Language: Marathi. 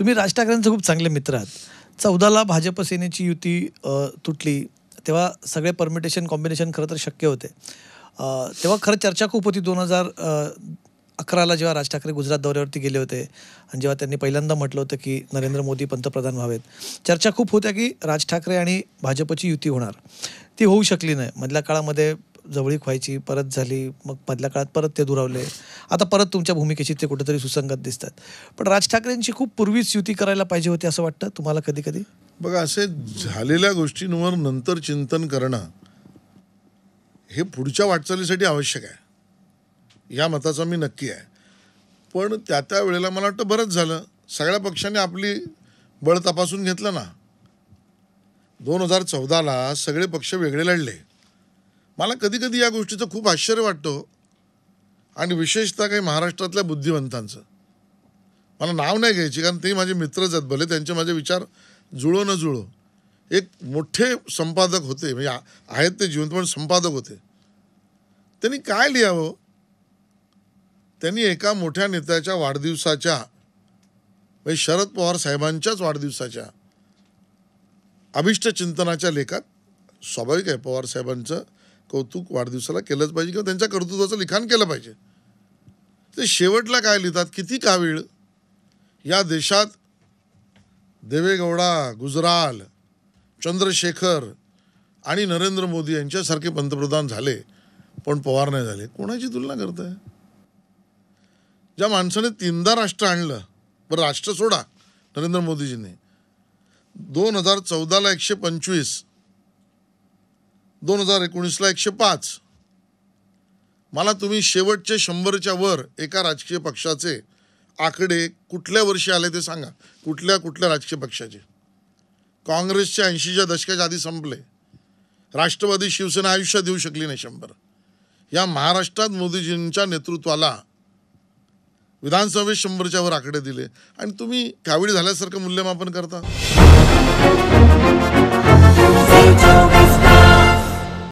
तुम्ही राज ठाकरेंचे खूप चांगले मित्र आहात चौदाला भाजप सेनेची युती तुटली तेव्हा सगळे परमिटेशन कॉम्बिनेशन खरं तर शक्य होते तेव्हा खरं चर्चा खूप होती दोन हजार अकराला जेव्हा राज ठाकरे गुजरात दौऱ्यावरती गेले होते आणि जेव्हा त्यांनी पहिल्यांदा म्हटलं होतं की नरेंद्र मोदी पंतप्रधान व्हावेत चर्चा खूप होत्या की राज ठाकरे आणि भाजपची युती होणार ती होऊ शकली नाही मधल्या काळामध्ये जवळीक व्हायची परत झाली मग मधल्या काळात परत ते दुरावले आता परत तुमच्या भूमिकेची ते कुठेतरी सुसंगत दिसतात पण राज ठाकरेंची खूप पूर्वीच युती करायला पाहिजे होती असं वाटतं तुम्हाला कधी कधी बघा असे झालेल्या गोष्टींवर नंतर चिंतन करणं हे पुढच्या वाटचालीसाठी आवश्यक आहे या मताचा मी नक्की आहे पण त्या त्या वेळेला मला वाटतं बरंच झालं सगळ्या पक्षांनी आपली बळ तपासून घेतलं ना दोन हजार चौदाला सगळे पक्ष वेगळे लढले मला कधी कधी या गोष्टीचं खूप आश्चर्य वाटतं आणि विशेषतः काही महाराष्ट्रातल्या बुद्धिवंतांचं मला नाव नाही घ्यायची कारण ते माझे मित्रच आहेत भले त्यांचे माझे विचार जुळो न जुळो एक मोठे संपादक होते म्हणजे आहेत ते जिवंत पण संपादक होते त्यांनी काय लिहावं त्यांनी एका मोठ्या नेत्याच्या वाढदिवसाच्या म्हणजे शरद पवार साहेबांच्याच वाढदिवसाच्या अभिष्ट चिंतनाच्या लेखात स्वाभाविक आहे पवार साहेबांचं कौतुक वाढदिवसाला केलंच पाहिजे किंवा त्यांच्या कर्तृत्वाचं लिखाण केलं पाहिजे ते शेवटला काय लिहितात किती कावीळ या देशात देवेगौडा गुजराल चंद्रशेखर आणि नरेंद्र मोदी यांच्यासारखे पंतप्रधान झाले पण पवार नाही झाले कोणाची तुलना आहे ज्या माणसाने तीनदा राष्ट्र आणलं बरं राष्ट्र सोडा नरेंद्र मोदीजींनी दोन हजार चौदाला एकशे पंचवीस दोन हजार एकोणीसला एकशे पाच मला तुम्ही शेवटचे शंभरच्या वर एका राजकीय पक्षाचे आकडे कुठल्या वर्षी आले ते सांगा कुठल्या कुठल्या राजकीय पक्षाचे काँग्रेसच्या ऐंशीच्या दशकाच्या आधी संपले राष्ट्रवादी शिवसेना आयुष्यात देऊ शकली नाही शंभर या महाराष्ट्रात मोदीजींच्या नेतृत्वाला विधानसभेत शंभरच्या वर आकडे दिले आणि तुम्ही कावीळ झाल्यासारखं मूल्यमापन करता